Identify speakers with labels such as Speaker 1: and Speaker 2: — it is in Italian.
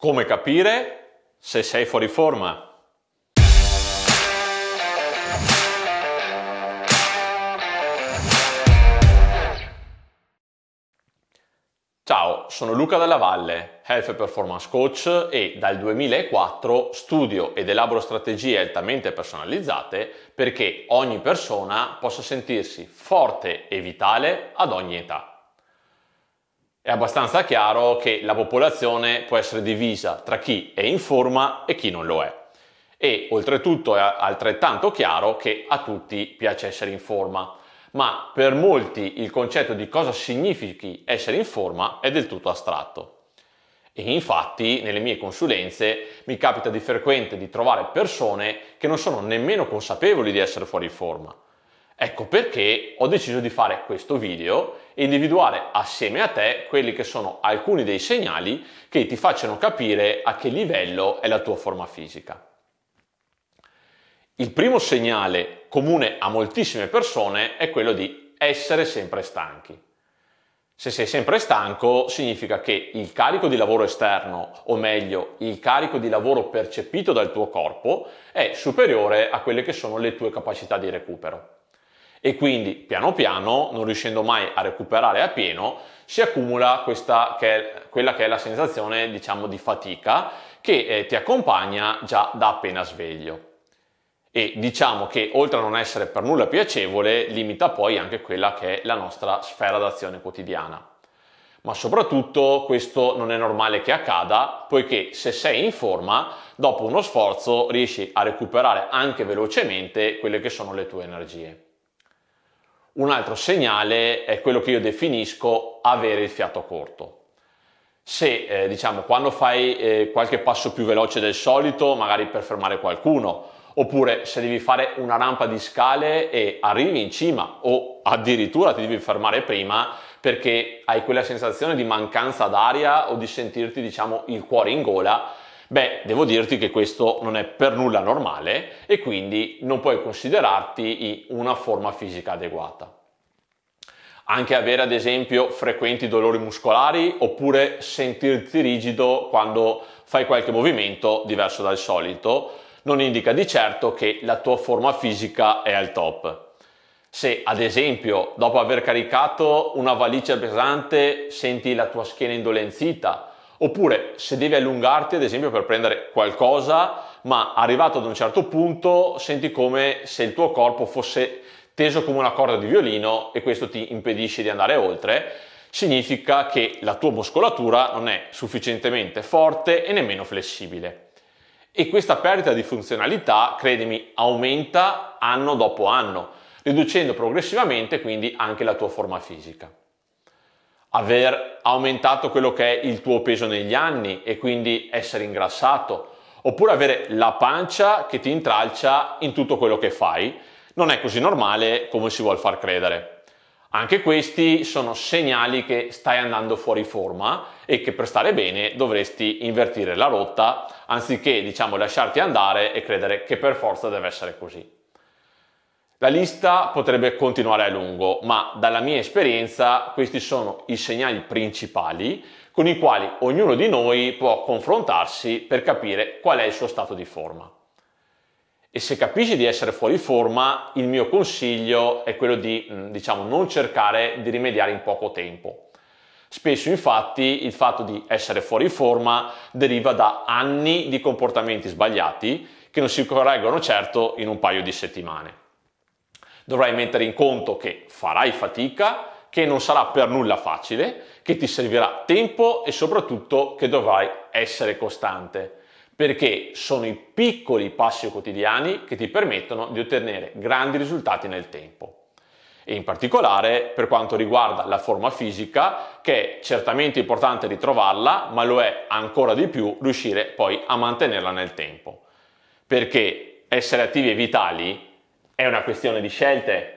Speaker 1: Come capire se sei fuori forma? Ciao, sono Luca Della Valle, Health Performance Coach e dal 2004 studio ed elaboro strategie altamente personalizzate perché ogni persona possa sentirsi forte e vitale ad ogni età è abbastanza chiaro che la popolazione può essere divisa tra chi è in forma e chi non lo è. E oltretutto è altrettanto chiaro che a tutti piace essere in forma, ma per molti il concetto di cosa significhi essere in forma è del tutto astratto. E infatti nelle mie consulenze mi capita di frequente di trovare persone che non sono nemmeno consapevoli di essere fuori forma Ecco perché ho deciso di fare questo video e individuare assieme a te quelli che sono alcuni dei segnali che ti facciano capire a che livello è la tua forma fisica. Il primo segnale comune a moltissime persone è quello di essere sempre stanchi. Se sei sempre stanco significa che il carico di lavoro esterno, o meglio il carico di lavoro percepito dal tuo corpo, è superiore a quelle che sono le tue capacità di recupero e quindi piano piano, non riuscendo mai a recuperare a pieno, si accumula questa che è, quella che è la sensazione, diciamo, di fatica che eh, ti accompagna già da appena sveglio. E diciamo che oltre a non essere per nulla piacevole, limita poi anche quella che è la nostra sfera d'azione quotidiana. Ma soprattutto questo non è normale che accada, poiché se sei in forma, dopo uno sforzo riesci a recuperare anche velocemente quelle che sono le tue energie. Un altro segnale è quello che io definisco avere il fiato corto. Se eh, diciamo quando fai eh, qualche passo più veloce del solito, magari per fermare qualcuno, oppure se devi fare una rampa di scale e arrivi in cima o addirittura ti devi fermare prima perché hai quella sensazione di mancanza d'aria o di sentirti diciamo il cuore in gola, beh devo dirti che questo non è per nulla normale e quindi non puoi considerarti una forma fisica adeguata anche avere ad esempio frequenti dolori muscolari oppure sentirti rigido quando fai qualche movimento diverso dal solito, non indica di certo che la tua forma fisica è al top. Se ad esempio dopo aver caricato una valigia pesante senti la tua schiena indolenzita, oppure se devi allungarti ad esempio per prendere qualcosa, ma arrivato ad un certo punto senti come se il tuo corpo fosse teso come una corda di violino e questo ti impedisce di andare oltre, significa che la tua muscolatura non è sufficientemente forte e nemmeno flessibile. E questa perdita di funzionalità, credimi, aumenta anno dopo anno, riducendo progressivamente quindi anche la tua forma fisica. Aver aumentato quello che è il tuo peso negli anni e quindi essere ingrassato, oppure avere la pancia che ti intralcia in tutto quello che fai, non è così normale come si vuol far credere. Anche questi sono segnali che stai andando fuori forma e che per stare bene dovresti invertire la rotta anziché diciamo lasciarti andare e credere che per forza deve essere così. La lista potrebbe continuare a lungo, ma dalla mia esperienza questi sono i segnali principali con i quali ognuno di noi può confrontarsi per capire qual è il suo stato di forma. E se capisci di essere fuori forma, il mio consiglio è quello di, mm, diciamo, non cercare di rimediare in poco tempo. Spesso infatti il fatto di essere fuori forma deriva da anni di comportamenti sbagliati che non si correggono certo in un paio di settimane. Dovrai mettere in conto che farai fatica, che non sarà per nulla facile, che ti servirà tempo e soprattutto che dovrai essere costante perché sono i piccoli passi quotidiani che ti permettono di ottenere grandi risultati nel tempo. E in particolare per quanto riguarda la forma fisica, che è certamente importante ritrovarla, ma lo è ancora di più riuscire poi a mantenerla nel tempo. Perché essere attivi e vitali è una questione di scelte,